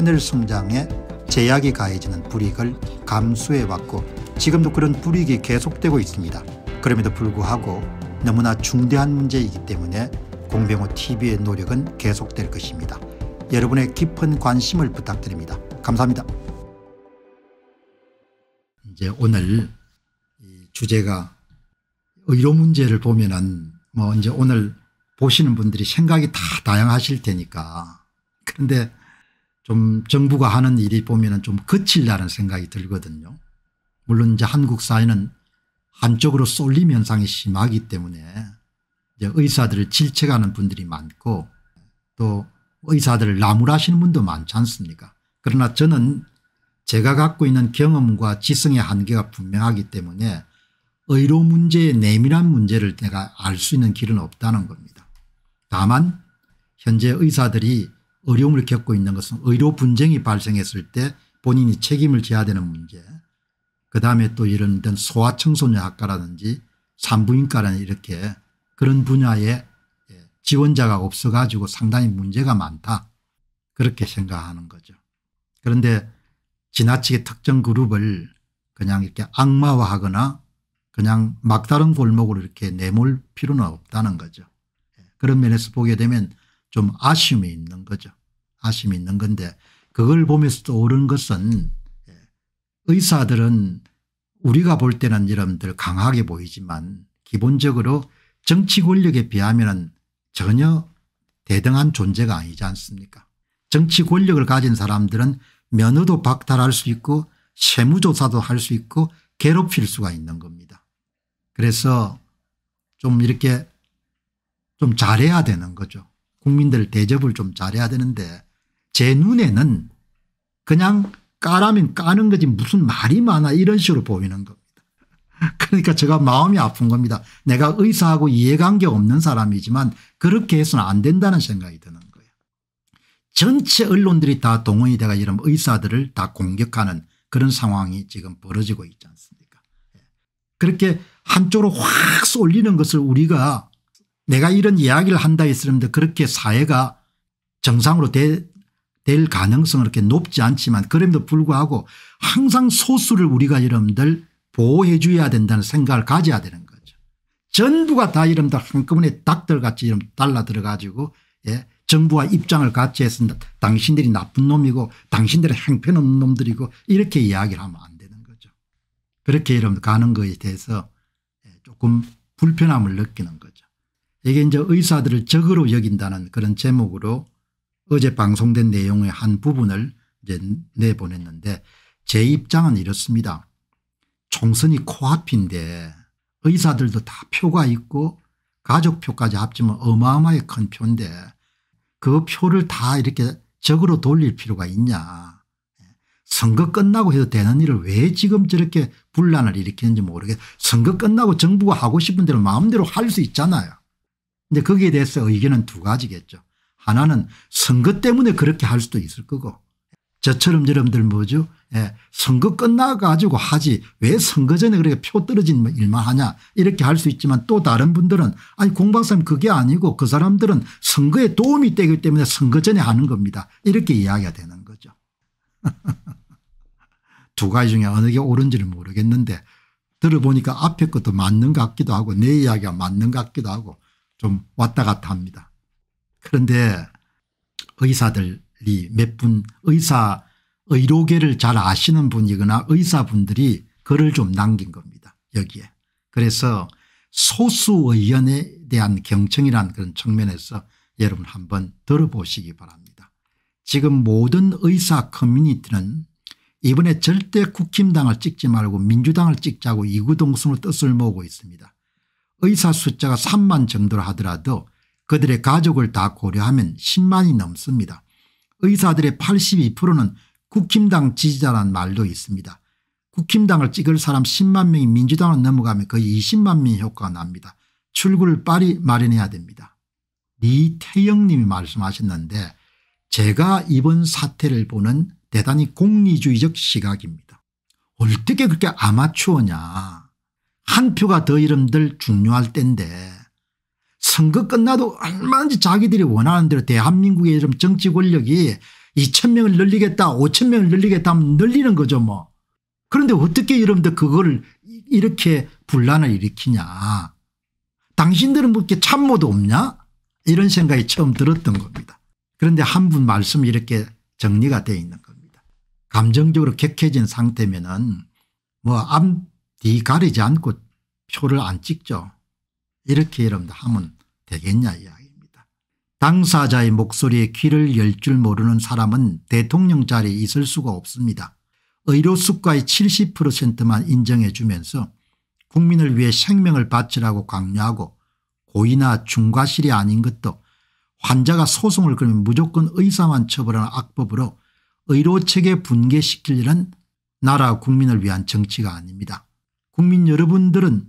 하늘 성장에 제약이 가해지는 불이익을 감수해왔고 지금도 그런 불이익이 계속되고 있습니다. 그럼에도 불구하고 너무나 중대한 문제이기 때문에 공병호 TV의 노력은 계속될 것입니다. 여러분의 깊은 관심을 부탁드립니다. 감사합니다. 이제 오늘 주제가 의료 문제를 보면은 뭐 이제 오늘 보시는 분들이 생각이 다 다양하실 테니까 그런데 좀 정부가 하는 일이 보면은 좀 거칠다는 생각이 들거든요. 물론 이제 한국 사회는 한쪽으로 쏠림 현상이 심하기 때문에 이제 의사들을 질책하는 분들이 많고 또 의사들을 나무라시는 분도 많지 않습니까 그러나 저는 제가 갖고 있는 경험과 지성의 한계가 분명하기 때문에 의료 문제의 내밀한 문제를 내가 알 수 있는 길은 없다는 겁니다. 다만 현재 의사들이 어려움을 겪고 있는 것은 의료 분쟁이 발생했을 때 본인이 책임을 져야 되는 문제 그다음에 또 이런 데 소아청소년학과라든지 산부인과라는 이렇게 그런 분야에 예, 지원자가 없어 가지고 상당히 문제가 많다 그렇게 생각하는 거죠. 그런데 지나치게 특정 그룹을 그냥 이렇게 악마화하거나 그냥 막다른 골목으로 이렇게 내몰 필요는 없다는 거죠. 예, 그런 면에서 보게 되면 좀 아쉬움이 있는 거죠. 아쉬움이 있는 건데 그걸 보면서 떠오른 것은 예, 의사들은 우리가 볼 때는 여러분들 강하게 보이지만 기본적으로 정치 권력에 비하면 전혀 대등한 존재가 아니지 않습니까 정치 권력을 가진 사람들은 면허도 박탈할 수 있고 세무조사도 할 수 있고 괴롭힐 수가 있는 겁니다. 그래서 좀 이렇게 좀 잘해야 되는 거죠. 국민들 대접을 좀 잘해야 되는데 제 눈에는 그냥 까라면 까는 거지 무슨 말이 많아 이런 식으로 보이는 겁니다. 그러니까 제가 마음이 아픈 겁니다. 내가 의사하고 이해관계 없는 사람이지만 그렇게 해서는 안 된다는 생각이 드는 거예요. 전체 언론들이 다 동원이 돼가 이런 의사들을 다 공격하는 그런 상황이 지금 벌어지고 있지 않습니까 예. 그렇게 한쪽으로 확 쏠리는 것을 우리가 내가 이런 이야기를 한다 했으면 그렇게 사회가 정상으로 되, 될 가능성은 그렇게 높지 않지만 그럼에도 불구하고 항상 소수를 우리가 여러분들 보호해 줘야 된다는 생각을 가져야 되는 거죠. 전부가 다 여러분들 한꺼번에 닭들같이 달라들어 가지고 예. 정부와 입장을 같이 해서 당신들이 나쁜 놈이고 당신들이 행편없는 놈들이고 이렇게 이야기를 하면 안 되는 거죠. 그렇게 여러분 가는 것에 대해서 예, 조금 불편함을 느끼는 거죠. 이게 이제 의사들을 적으로 여긴다는 그런 제목으로 어제 방송된 내용의 한 부분을 이제 내보냈는데 제 입장은 이렇습니다. 총선이 코앞인데 의사들도 다 표가 있고 가족표까지 합치면 어마어마하게 큰 표인데 그 표를 다 이렇게 적으로 돌릴 필요가 있냐. 선거 끝나고 해도 되는 일을 왜 지금 저렇게 분란을 일으키는지 모르겠 어 선거 끝나고 정부가 하고 싶은 대로 마음대로 할 수 있잖아요. 근데 거기에 대해서 의견은 두 가지겠죠. 하나는 선거 때문에 그렇게 할 수도 있을 거고 저처럼 저럼들 뭐죠 예. 선거 끝나가지고 하지 왜 선거 전에 그렇게 표 떨어진 뭐 일만 하냐 이렇게 할 수 있지만 또 다른 분들은 아니 공박사님 그게 아니고 그 사람들은 선거에 도움이 되기 때문에 선거 전에 하는 겁니다 이렇게 이야기가 되는 거죠. 두 가지 중에 어느 게 옳은지는 모르겠는데 들어보니까 앞에 것도 맞는 것 같기도 하고 내 이야기가 맞는 것 같기도 하고 좀 왔다 갔다 합니다. 그런데 의사들이 몇 분 의사 의료계를 잘 아시는 분이거나 의사분들이 글을 좀 남긴 겁니다. 여기에. 그래서 소수의원에 대한 경청이란 그런 측면에서 여러분 한번 들어보시기 바랍니다. 지금 모든 의사 커뮤니티는 이번에 절대 국힘당을 찍지 말고 민주당을 찍자고 이구동성으로 뜻을 모으고 있습니다. 의사 숫자가 3만 정도라 하더라도 그들의 가족을 다 고려하면 10만이 넘습니다. 의사들의 82%는 국힘당 지지자란 말도 있습니다. 국힘당을 찍을 사람 10만 명이 민주당으로 넘어가면 거의 20만 명의 효과가 납니다. 출구를 빨리 마련해야 됩니다. 리태영님이 말씀하셨는데 제가 이번 사태를 보는 대단히 공리주의적 시각입니다. 어떻게 그렇게 아마추어냐 한 표가 더 이름들 중요할 때인데 선거 끝나도 얼마든지 자기들이 원하는 대로 대한민국의 이름 정치 권력이 2천명을 늘리겠다 5천명을 늘리겠다 하면 늘리는 거죠 뭐. 그런데 어떻게 이름분들 그거를 이렇게 분란을 일으키냐. 당신들은 뭐 이렇게 참모도 없냐 이런 생각이 처음 들었던 겁니다. 그런데 한 분 말씀이 이렇게 정리가 되어 있는 겁니다. 감정적으로 격해진 상태면 은뭐 암뒤 가리지 않고 표를 안 찍죠. 이렇게 여러분들 하면 되겠냐 이야기입니다. 당사자의 목소리에 귀를 열 줄 모르는 사람은 대통령 자리에 있을 수가 없습니다. 의료수가의 70%만 인정해 주면서 국민을 위해 생명을 바치라고 강요하고 고의나 중과실이 아닌 것도 환자가 소송을 걸면 무조건 의사만 처벌하는 악법으로 의료체계 붕괴시킬 일은 나라 국민을 위한 정치가 아닙니다. 국민 여러분들은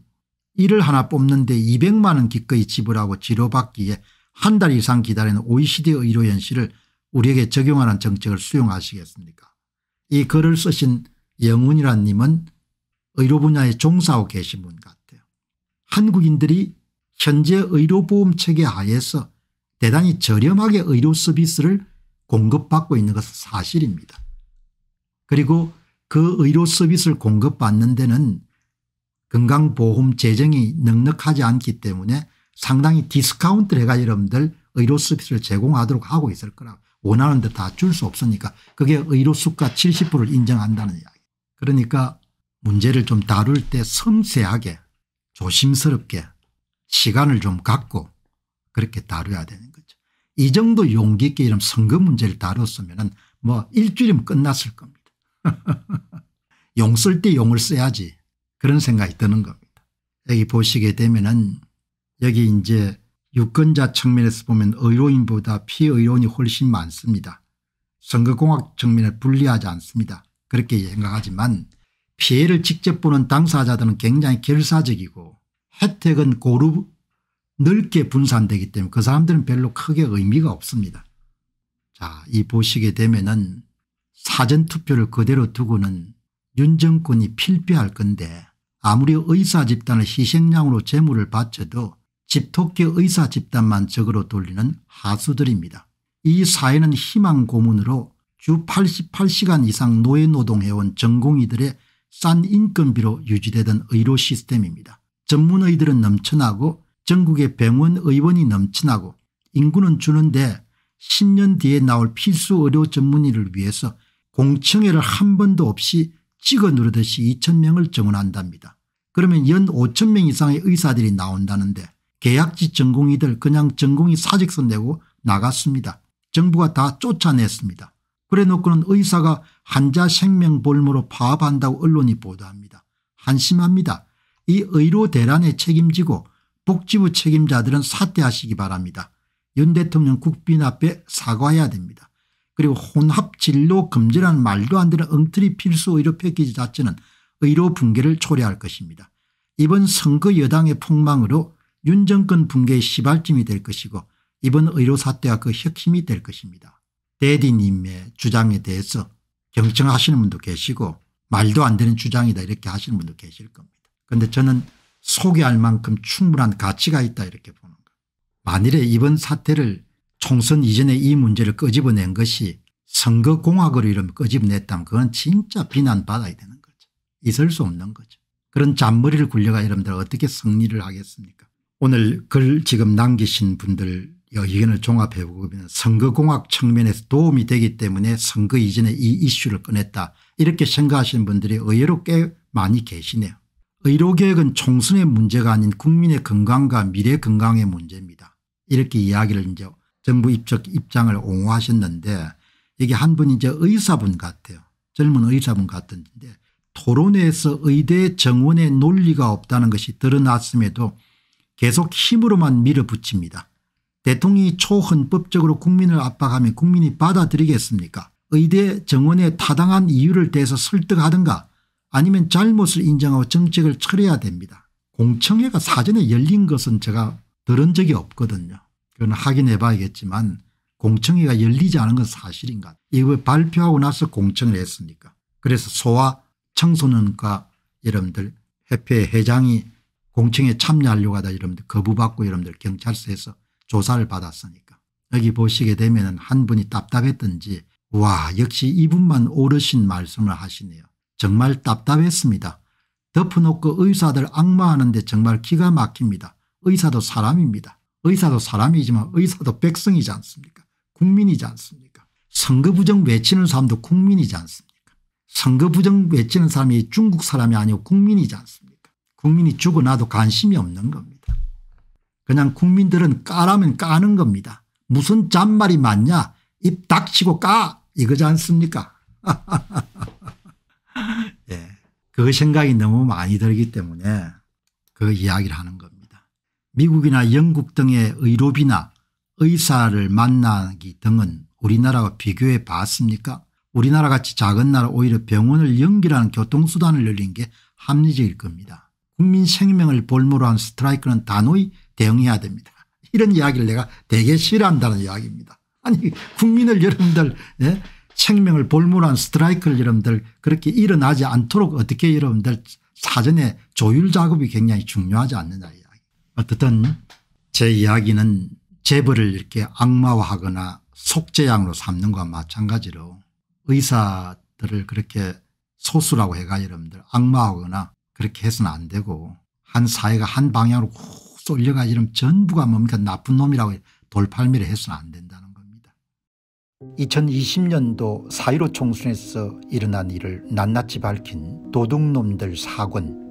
일을 하나 뽑는데 200만 원 기꺼이 지불하고 지로받기에한 달 이상 기다리는 OECD 의료연실을 우리에게 적용하는 정책을 수용하시겠습니까 이 글을 쓰신 영훈이란 님은 의료 분야에 종사하고 계신 분 같아요. 한국인들이 현재 의료보험 체계 하에서 대단히 저렴하게 의료 서비스를 공급받고 있는 것은 사실입니다. 그리고 그 의료 서비스를 공급받는 데는 건강보험 재정이 넉넉하지 않기 때문에 상당히 디스카운트를 해가 여러분들 의료 서비스를 제공하도록 하고 있을 거라고 원하는 데 다 줄 수 없으니까 그게 의료 수가 70%를 인정한다는 이야기 그러니까 문제를 좀 다룰 때 섬세하게 조심스럽게 시간을 좀 갖고 그렇게 다뤄야 되는 거죠. 이 정도 용기 있게 이런 선거 문제를 다뤘으면 뭐 일주일이면 끝났을 겁니다. 용 쓸 때 용을 써야지 그런 생각이 드는 겁니다. 여기 보시게 되면은 여기 이제 유권자 측면에서 보면 의료인보다 피의료인이 훨씬 많습니다. 선거공학 측면을분리하지 않습니다. 그렇게 생각하지만 피해를 직접 보는 당사자들은 굉장히 결사적이고 혜택은 고루 넓게 분산되기 때문에 그 사람들은 별로 크게 의미가 없습니다. 자, 이 보시게 되면은 사전투표를 그대로 두고는 윤 정권이 필패할 건데 아무리 의사 집단을 희생양으로 재물을 바쳐도 집토끼 의사 집단만 적으로 돌리는 하수들입니다. 이 사회는 희망 고문으로 주 88시간 이상 노예노동해온 전공의들의 싼 인건비로 유지되던 의료 시스템입니다. 전문의들은 넘쳐나고 전국의 병원 의원이 넘쳐나고 인구는 주는데 10년 뒤에 나올 필수 의료 전문의를 위해서 공청회를 한 번도 없이 찍어 누르듯이 2천명을 증원한답니다 그러면 연 5천명 이상의 의사들이 나온다는데 계약지전공이들 그냥 전공이 사직서 내고 나갔습니다. 정부가 다 쫓아냈습니다. 그래 놓고는 의사가 환자 생명볼모로 파업한다고 언론이 보도합니다. 한심합니다. 이 의료 대란에 책임지고 복지부 책임자들은 사퇴하시기 바랍니다. 윤 대통령 국빈 앞에 사과해야 됩니다. 그리고 혼합진로금지란 말도 안 되는 엉터리 필수 의료 패키지 자체는 의료 붕괴를 초래할 것입니다. 이번 선거 여당의 폭망으로 윤 정권 붕괴의 시발점이 될 것이고 이번 의료 사태와 그 혁신이 될 것입니다. 대디님의 주장에 대해서 경청하시는 분도 계시고 말도 안 되는 주장이다 이렇게 하시는 분도 계실 겁니다. 그런데 저는 소개할 만큼 충분한 가치가 있다 이렇게 보는 거. 만일에 이번 사태를 총선 이전에 이 문제를 끄집어낸 것이 선거공학으로 이름 끄집어냈다면 그건 진짜 비난받아야 되는 거죠. 있을 수 없는 거죠. 그런 잔머리를 굴려가 여러분들 어떻게 승리를 하겠습니까 오늘 글 지금 남기신 분들 의견을 종합해 보면 선거공학 측면에서 도움이 되기 때문에 선거 이전에 이 이슈를 꺼냈다 이렇게 생각하시는 분들이 의외로 꽤 많이 계시네요. 의료개혁은 총선의 문제가 아닌 국민의 건강과 미래 건강의 문제입니다. 이렇게 이야기를 이제 정부 입적 입장을 옹호하셨는데 이게 한 분이 이제 의사분 같아요. 젊은 의사분 같은데 토론회에서 의대 정원의 논리가 없다는 것이 드러났음에도 계속 힘으로만 밀어붙입니다. 대통령이 초헌법적으로 국민을 압박하면 국민이 받아들이겠습니까 의대 정원에 타당한 이유를 대해서 설득하든가 아니면 잘못을 인정하고 정책을 철회해야 됩니다. 공청회가 사전에 열린 것은 제가 들은 적이 없거든요. 그건 확인해 봐야겠지만 공청회가 열리지 않은 건 사실인가 이걸 발표하고 나서 공청을 했으니까 그래서 소아 청소년과 여러분들 협회 회장이 공청회 참여하려고 하다 여러분들 거부받고 여러분들 경찰서에서 조사를 받았으니까 여기 보시게 되면 한 분이 답답했던지 와 역시 이분만 오르신 말씀을 하시네요. 정말 답답했습니다. 덮어놓고 의사들 악마하는데 정말 기가 막힙니다. 의사도 사람입니다. 의사도 사람이지만 의사도 백성이지 않습니까 국민이지 않습니까 선거 부정 외치는 사람도 국민이지 않습니까 선거 부정 외치는 사람이 중국 사람이 아니고 국민이지 않습니까 국민이 죽어나도 관심이 없는 겁니다 그냥 국민들은 까라면 까는 겁니다 무슨 잔말이 맞냐입 닥치고 까 이거지 않습니까 예. 그 생각이 너무 많이 들기 때문에 그 이야기를 하는 겁니다. 미국이나 영국 등의 의료비나 의사를 만나기 등은 우리나라와 비교해 봤습니까 우리나라같이 작은 나라 오히려 병원을 연결하는 교통수단을 열린 게 합리적일 겁니다. 국민 생명을 볼모로 한 스트라이크는 단호히 대응해야 됩니다. 이런 이야기를 내가 되게 싫어한다는 이야기입니다. 아니 국민을 여러분들 예? 생명을 볼모로 한 스트라이크를 여러분들 그렇게 일어나지 않도록 어떻게 여러분들 사전에 조율 작업이 굉장히 중요하지 않느냐 어떻든 제 이야기는 재벌을 이렇게 악마화하거나 속죄양으로 삼는 것과 마찬가지로 의사들을 그렇게 소수라고 해가 여러분들 악마하거나 그렇게 해서는 안 되고 한 사회가 한 방향으로 훅 쏠려가 이러면 전부가 뭡니까 나쁜 놈이라고 돌팔미를 해서는 안 된다는 겁니다. 2020년도 사일오 총선에서 일어난 일을 낱낱이 밝힌 도둑놈들 사건